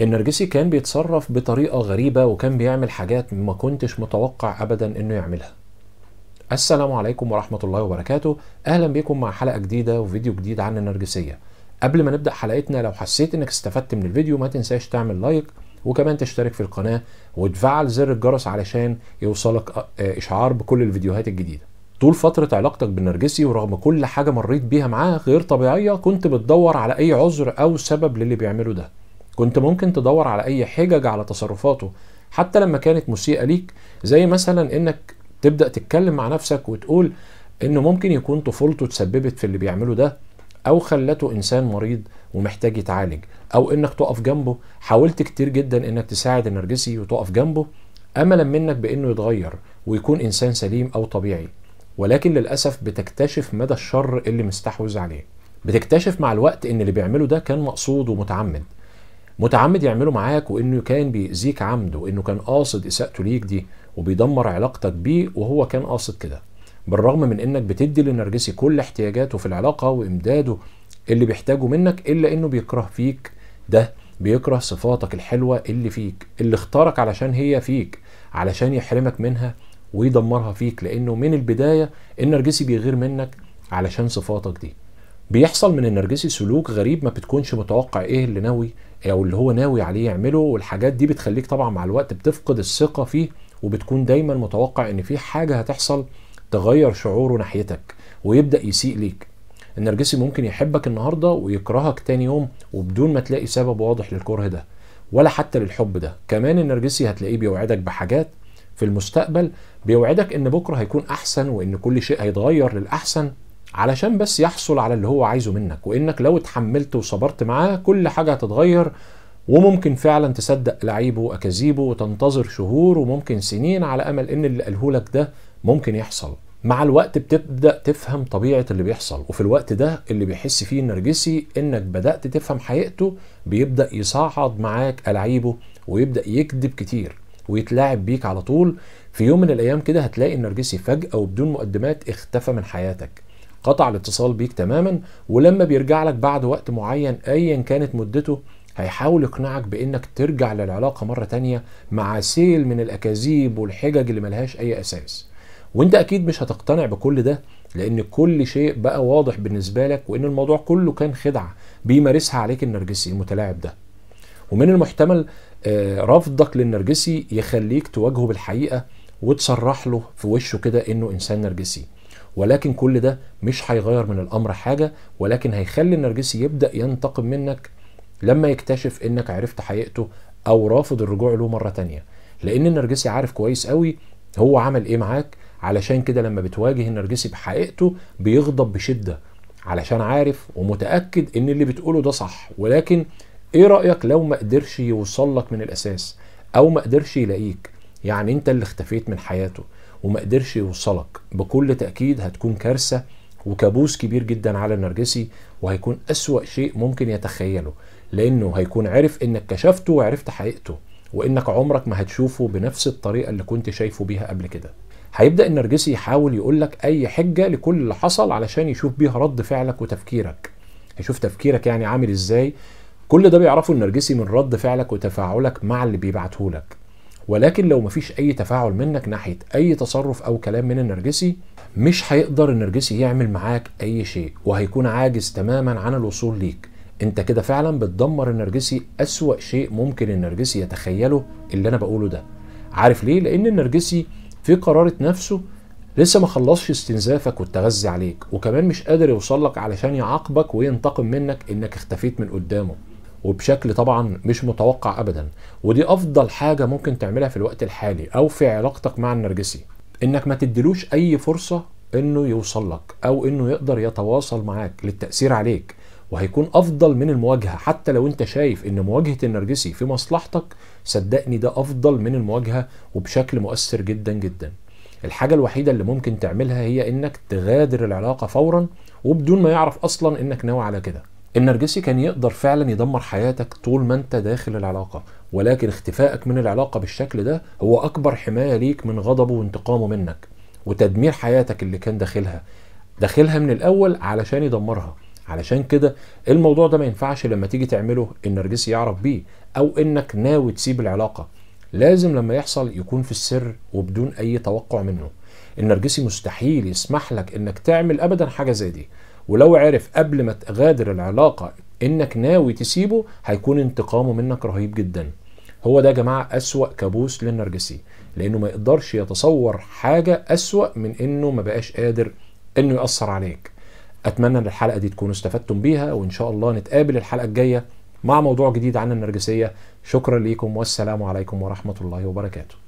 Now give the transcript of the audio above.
النرجسي كان بيتصرف بطريقة غريبة وكان بيعمل حاجات ما كنتش متوقع أبدا إنه يعملها السلام عليكم ورحمة الله وبركاته أهلا بكم مع حلقة جديدة وفيديو جديد عن النرجسية قبل ما نبدأ حلقتنا لو حسيت إنك استفدت من الفيديو ما تنساش تعمل لايك وكمان تشترك في القناة وتفعل زر الجرس علشان يوصلك آه، إشعار بكل الفيديوهات الجديدة طول فترة علاقتك بالنرجسي ورغم كل حاجة مريت بيها معاه غير طبيعية كنت بتدور على أي عذر أو سبب للي بيعمله ده كنت ممكن تدور على اي حجج على تصرفاته حتى لما كانت مسيئه ليك زي مثلا انك تبدا تتكلم مع نفسك وتقول انه ممكن يكون طفولته تسببت في اللي بيعمله ده او خلته انسان مريض ومحتاج يتعالج او انك تقف جنبه حاولت كتير جدا انك تساعد النرجسي وتقف جنبه املا منك بانه يتغير ويكون انسان سليم او طبيعي ولكن للاسف بتكتشف مدى الشر اللي مستحوذ عليه بتكتشف مع الوقت ان اللي بيعمله ده كان مقصود ومتعمد متعمد يعمله معاك وانه كان بيأذيك عمد وانه كان قاصد اساءته ليك دي وبيدمر علاقتك بيه وهو كان قاصد كده بالرغم من انك بتدي للنرجسي كل احتياجاته في العلاقه وامداده اللي بيحتاجه منك الا انه بيكره فيك ده بيكره صفاتك الحلوه اللي فيك اللي اختارك علشان هي فيك علشان يحرمك منها ويدمرها فيك لانه من البدايه النرجسي بيغير منك علشان صفاتك دي بيحصل من النرجسي سلوك غريب ما بتكونش متوقع ايه اللي ناوي او اللي هو ناوي عليه يعمله والحاجات دي بتخليك طبعا مع الوقت بتفقد الثقه فيه وبتكون دايما متوقع ان في حاجه هتحصل تغير شعوره ناحيتك ويبدا يسيء ليك النرجسي ممكن يحبك النهارده ويكرهك تاني يوم وبدون ما تلاقي سبب واضح للكره ده ولا حتى للحب ده كمان النرجسي هتلاقيه بيوعدك بحاجات في المستقبل بيوعدك ان بكره هيكون احسن وان كل شيء هيتغير للاحسن علشان بس يحصل على اللي هو عايزه منك وانك لو اتحملت وصبرت معاه كل حاجه هتتغير وممكن فعلا تصدق لعيبه واكاذيبه وتنتظر شهور وممكن سنين على امل ان اللي قاله لك ده ممكن يحصل مع الوقت بتبدا تفهم طبيعه اللي بيحصل وفي الوقت ده اللي بيحس فيه النرجسي انك بدات تفهم حقيقته بيبدا يصعد معاك الاعيبه ويبدا يكذب كتير ويتلاعب بيك على طول في يوم من الايام كده هتلاقي النرجسي فجاه وبدون مقدمات اختفى من حياتك قطع الاتصال بيك تماما ولما بيرجع لك بعد وقت معين ايا كانت مدته هيحاول يقنعك بانك ترجع للعلاقه مره تانية مع سيل من الاكاذيب والحجج اللي ملهاش اي اساس وانت اكيد مش هتقتنع بكل ده لان كل شيء بقى واضح بالنسبه لك وان الموضوع كله كان خدعه بيمارسها عليك النرجسي المتلاعب ده ومن المحتمل آه، رفضك للنرجسي يخليك تواجهه بالحقيقه وتصرح له في وشه كده انه انسان نرجسي ولكن كل ده مش هيغير من الامر حاجه ولكن هيخلي النرجسي يبدا ينتقم منك لما يكتشف انك عرفت حقيقته او رافض الرجوع له مره تانية لان النرجسي عارف كويس قوي هو عمل ايه معاك علشان كده لما بتواجه النرجسي بحقيقته بيغضب بشده علشان عارف ومتاكد ان اللي بتقوله ده صح ولكن ايه رايك لو ما قدرش يوصل لك من الاساس او ما قدرش يلاقيك يعني انت اللي اختفيت من حياته وما قدرش يوصلك بكل تاكيد هتكون كارثه وكابوس كبير جدا على النرجسي وهيكون اسوا شيء ممكن يتخيله لانه هيكون عرف انك كشفته وعرفت حقيقته وانك عمرك ما هتشوفه بنفس الطريقه اللي كنت شايفه بيها قبل كده هيبدا النرجسي يحاول يقول لك اي حجه لكل اللي حصل علشان يشوف بيها رد فعلك وتفكيرك هيشوف تفكيرك يعني عامل ازاي كل ده بيعرفه النرجسي من رد فعلك وتفاعلك مع اللي بيبعته لك ولكن لو مفيش اي تفاعل منك ناحيه اي تصرف او كلام من النرجسي مش هيقدر النرجسي يعمل معاك اي شيء وهيكون عاجز تماما عن الوصول ليك انت كده فعلا بتدمر النرجسي اسوا شيء ممكن النرجسي يتخيله اللي انا بقوله ده عارف ليه لان النرجسي في قرارة نفسه لسه ما خلصش استنزافك والتغذي عليك وكمان مش قادر يوصلك علشان يعاقبك وينتقم منك انك اختفيت من قدامه وبشكل طبعا مش متوقع ابدا ودي افضل حاجه ممكن تعملها في الوقت الحالي او في علاقتك مع النرجسي انك ما تديلوش اي فرصه انه يوصل لك او انه يقدر يتواصل معاك للتاثير عليك وهيكون افضل من المواجهه حتى لو انت شايف ان مواجهه النرجسي في مصلحتك صدقني ده افضل من المواجهه وبشكل مؤثر جدا جدا الحاجة الوحيدة اللي ممكن تعملها هي انك تغادر العلاقة فورا وبدون ما يعرف اصلا انك ناوي على كده النرجسي كان يقدر فعلا يدمر حياتك طول ما انت داخل العلاقه ولكن اختفائك من العلاقه بالشكل ده هو اكبر حمايه ليك من غضبه وانتقامه منك وتدمير حياتك اللي كان داخلها داخلها من الاول علشان يدمرها علشان كده الموضوع ده ما ينفعش لما تيجي تعمله النرجسي يعرف بيه او انك ناوي تسيب العلاقه لازم لما يحصل يكون في السر وبدون اي توقع منه النرجسي مستحيل يسمح لك انك تعمل ابدا حاجه زي دي ولو عرف قبل ما تغادر العلاقة انك ناوي تسيبه هيكون انتقامه منك رهيب جدا هو ده يا جماعة أسوأ كابوس للنرجسي لأنه ما يقدرش يتصور حاجة أسوأ من إنه ما بقاش قادر إنه يأثر عليك أتمنى إن الحلقة دي تكونوا استفدتم بيها وإن شاء الله نتقابل الحلقة الجاية مع موضوع جديد عن النرجسية شكرا ليكم والسلام عليكم ورحمة الله وبركاته